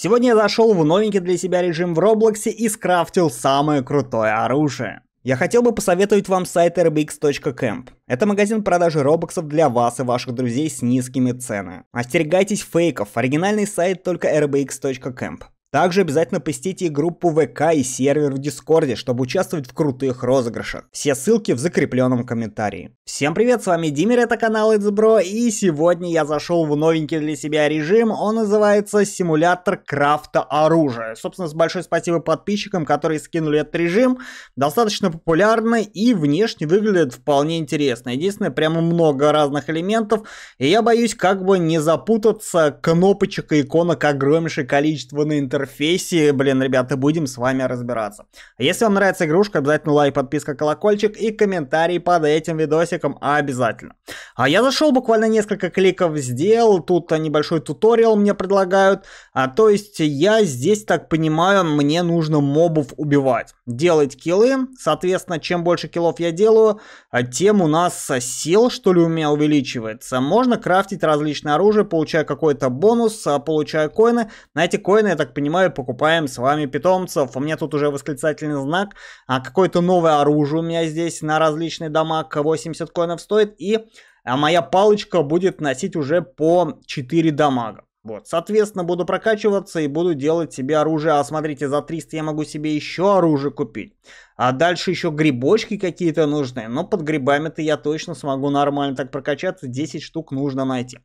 Сегодня я зашел в новенький для себя режим в Роблоксе и скрафтил самое крутое оружие. Я хотел бы посоветовать вам сайт rbx.camp. Это магазин продажи робоксов для вас и ваших друзей с низкими ценами. Остерегайтесь фейков, оригинальный сайт только rbx.camp. Также обязательно посетите группу ВК и сервер в Дискорде, чтобы участвовать в крутых розыгрышах. Все ссылки в закрепленном комментарии. Всем привет, с вами Димир, это канал It's и сегодня я зашел в новенький для себя режим, он называется симулятор крафта оружия. Собственно, с большой спасибо подписчикам, которые скинули этот режим, достаточно популярный и внешне выглядит вполне интересно. Единственное, прямо много разных элементов, и я боюсь как бы не запутаться, кнопочек и иконок огромнейшее количество на интернете интерфейсе, блин, ребята, будем с вами разбираться. А если вам нравится игрушка, обязательно лайк, подписка, колокольчик и комментарий под этим видосиком обязательно. А я зашел, буквально несколько кликов сделал, тут небольшой туториал мне предлагают. А, то есть я здесь, так понимаю, мне нужно мобов убивать. Делать киллы, соответственно, чем больше киллов я делаю, а, тем у нас сил, что ли, у меня увеличивается. Можно крафтить различные оружие, получая какой-то бонус, а, получая коины. На эти коины, я так понимаю, понимаю, покупаем с вами питомцев. У меня тут уже восклицательный знак. А какое-то новое оружие у меня здесь на различный дамаг 80 коинов стоит. И а, моя палочка будет носить уже по 4 дамага. Вот, соответственно, буду прокачиваться и буду делать себе оружие. А смотрите, за 300 я могу себе еще оружие купить. А дальше еще грибочки какие-то нужны. Но под грибами-то я точно смогу нормально так прокачаться. 10 штук нужно найти.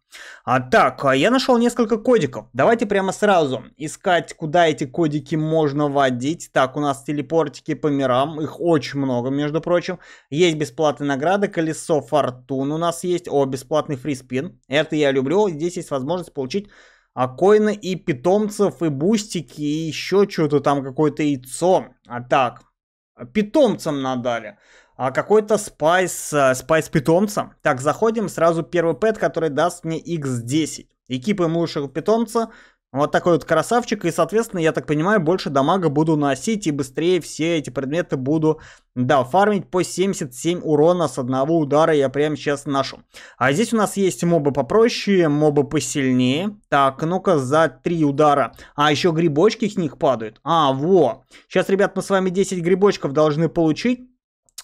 А так, а я нашел несколько кодиков. Давайте прямо сразу искать, куда эти кодики можно вводить. Так, у нас телепортики по мирам. Их очень много, между прочим. Есть бесплатные награды. Колесо фортун у нас есть. О, бесплатный фриспин. Это я люблю. Здесь есть возможность получить а коины и питомцев, и бустики, и еще что-то там, какое-то яйцо. А так, питомцам надали. А какой-то спайс, э, спайс питомца. Так, заходим, сразу первый пэт, который даст мне x10. Экипы лучшего питомца вот такой вот красавчик. И, соответственно, я так понимаю, больше дамага буду носить и быстрее все эти предметы буду, да, фармить по 77 урона с одного удара я прямо сейчас ношу. А здесь у нас есть мобы попроще, мобы посильнее. Так, ну-ка, за 3 удара. А, еще грибочки с них падают. А, во. Сейчас, ребят, мы с вами 10 грибочков должны получить.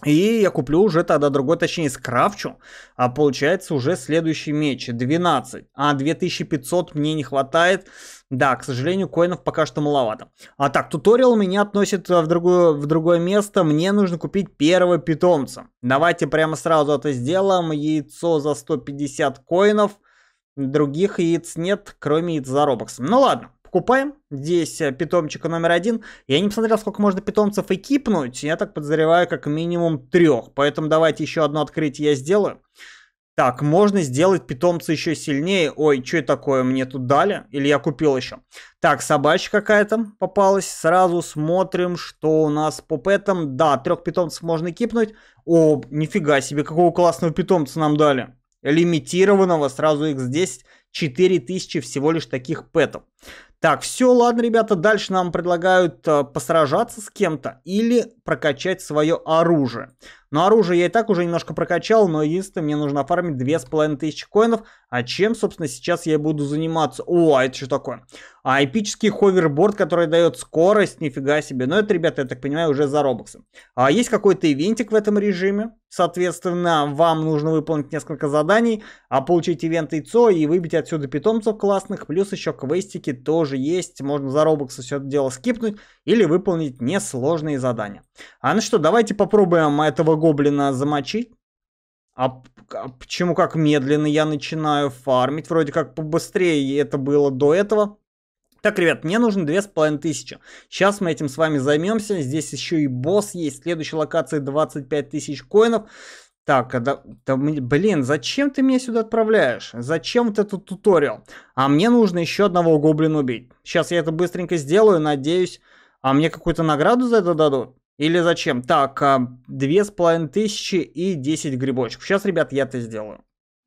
И я куплю уже тогда другой, точнее скрафчу, а получается уже следующий меч, 12. А 2500 мне не хватает, да, к сожалению, коинов пока что маловато. А так, туториал меня относит а, в другое, в другое место, мне нужно купить первого питомца. Давайте прямо сразу это сделаем, яйцо за 150 коинов, других яиц нет, кроме яиц за робоксом. Ну ладно покупаем. Здесь э, питомчика номер один. Я не посмотрел, сколько можно питомцев экипнуть. Я так подозреваю, как минимум трех. Поэтому давайте еще одно открытие я сделаю. Так, можно сделать питомца еще сильнее. Ой, что это такое мне тут дали? Или я купил еще? Так, собачка какая-то попалась. Сразу смотрим, что у нас по пэтам. Да, трех питомцев можно кипнуть. О, нифига себе, какого классного питомца нам дали. Лимитированного, сразу x10. 4000 всего лишь таких пэтов. Так, все, ладно, ребята, дальше нам предлагают э, посражаться с кем-то или прокачать свое оружие. Но оружие я и так уже немножко прокачал, но единственное, мне нужно оформить 2500 коинов. А чем, собственно, сейчас я буду заниматься? О, а это что такое? А эпический ховерборд, который дает скорость, нифига себе. Но это, ребята, я так понимаю, уже за робоксом. А есть какой-то ивентик в этом режиме. Соответственно, вам нужно выполнить несколько заданий, а получить ивент яйцо и выбить отсюда питомцев классных. Плюс еще квестики тоже есть. Можно за робокса все это дело скипнуть или выполнить несложные задания. А ну что, давайте попробуем этого гоблина замочить. А, а почему как медленно я начинаю фармить? Вроде как побыстрее это было до этого. Так, ребят, мне нужно 2500. Сейчас мы этим с вами займемся. Здесь еще и босс есть. Следующая локация 25 тысяч коинов. Так, а да, да, блин, зачем ты меня сюда отправляешь? Зачем вот этот туториал? А мне нужно еще одного гоблина убить. Сейчас я это быстренько сделаю, надеюсь. А мне какую-то награду за это дадут? Или зачем? Так, а, две с тысячи и 10 грибочков. Сейчас, ребят, я это сделаю.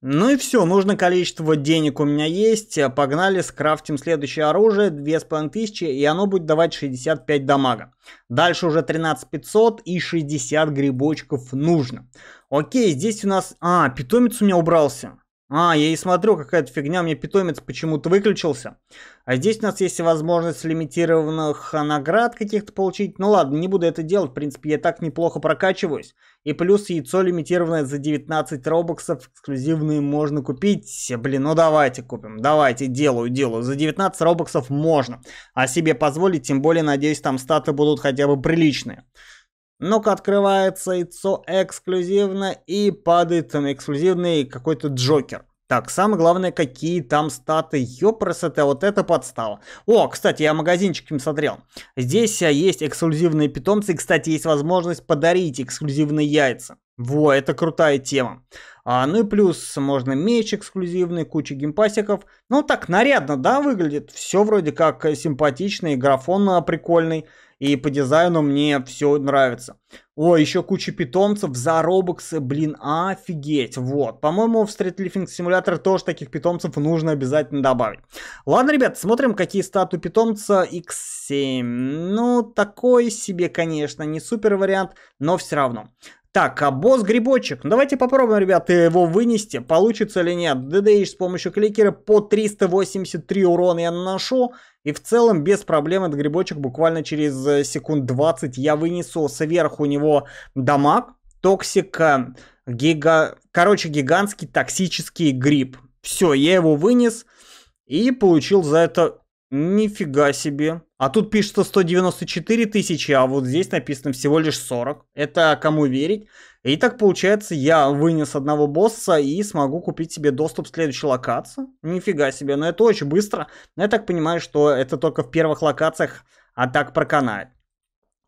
Ну и все, нужное количество денег у меня есть. Э, погнали, скрафтим следующее оружие, 2500, и оно будет давать 65 дамага. Дальше уже 13500 и 60 грибочков нужно. Окей, здесь у нас... А, питомец у меня убрался. А, я и смотрю, какая-то фигня, мне питомец почему-то выключился. А здесь у нас есть возможность лимитированных наград каких-то получить. Ну ладно, не буду это делать, в принципе, я так неплохо прокачиваюсь. И плюс яйцо лимитированное за 19 робоксов, эксклюзивные можно купить. Блин, ну давайте купим, давайте, делаю, делаю. За 19 робоксов можно, а себе позволить, тем более, надеюсь, там статы будут хотя бы приличные. Ну-ка открывается яйцо эксклюзивно и падает там эксклюзивный какой-то джокер. Так, самое главное, какие там статы. Ёпросоте, а вот это подстава. О, кстати, я магазинчик им смотрел. Здесь а, есть эксклюзивные питомцы. И, кстати, есть возможность подарить эксклюзивные яйца. Во, это крутая тема. А, ну и плюс можно меч эксклюзивный, куча геймпасиков. Ну так нарядно, да, выглядит. Все вроде как э, симпатично, и графон а, прикольный. И по дизайну мне все нравится. О, еще куча питомцев за робоксы, блин, офигеть, вот. По-моему, в Street Lifting Simulator тоже таких питомцев нужно обязательно добавить. Ладно, ребят, смотрим, какие стату питомца X7. Ну, такой себе, конечно, не супер вариант, но все равно. Так, а босс грибочек. Ну, давайте попробуем, ребята, его вынести. Получится ли нет. ДДИш с помощью кликера по 383 урона я наношу. И в целом без проблем этот грибочек буквально через э, секунд 20 я вынесу сверху него всего дамаг, токсика, гига... короче, гигантский токсический гриб. Все, я его вынес и получил за это нифига себе. А тут пишется 194 тысячи, а вот здесь написано всего лишь 40. Это кому верить? И так получается, я вынес одного босса и смогу купить себе доступ в следующую локацию. Нифига себе, но это очень быстро. Но я так понимаю, что это только в первых локациях, а так проканает.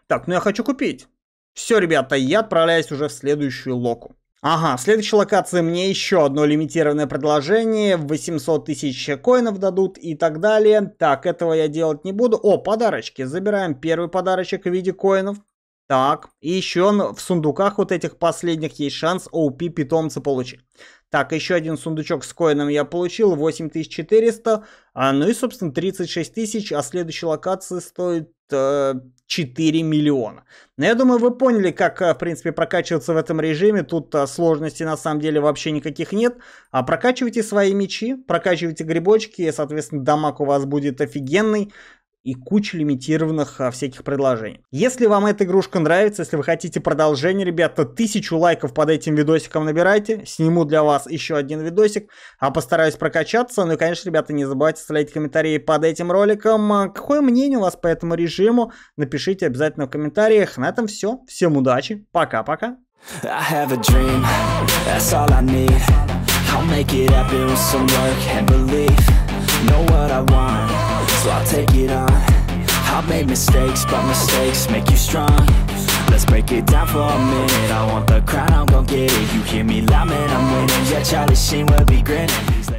Так, ну я хочу купить. Все, ребята, я отправляюсь уже в следующую локу. Ага, следующая локация мне еще одно лимитированное предложение, 800 тысяч коинов дадут и так далее. Так, этого я делать не буду. О, подарочки, забираем первый подарочек в виде коинов. Так, и еще в сундуках вот этих последних есть шанс OP питомца получить. Так, еще один сундучок с коином я получил, 8400, а, ну и, собственно, 36 тысяч, а следующая локация стоит э, 4 миллиона. Но я думаю, вы поняли, как, э, в принципе, прокачиваться в этом режиме. Тут а, сложностей, на самом деле, вообще никаких нет. А прокачивайте свои мечи, прокачивайте грибочки, и, соответственно, дамаг у вас будет офигенный и куча лимитированных а, всяких предложений. Если вам эта игрушка нравится, если вы хотите продолжение, ребята, тысячу лайков под этим видосиком набирайте. Сниму для вас еще один видосик, а постараюсь прокачаться. Ну и, конечно, ребята, не забывайте оставлять комментарии под этим роликом. А какое мнение у вас по этому режиму? Напишите обязательно в комментариях. На этом все. Всем удачи. Пока-пока. Know what I want So I'll take it on I've made mistakes, but mistakes make you strong Let's break it down for a minute I want the crown, I'm gon' get it You hear me loud, man, I'm winning Yeah, Charlie Sheen will be grinning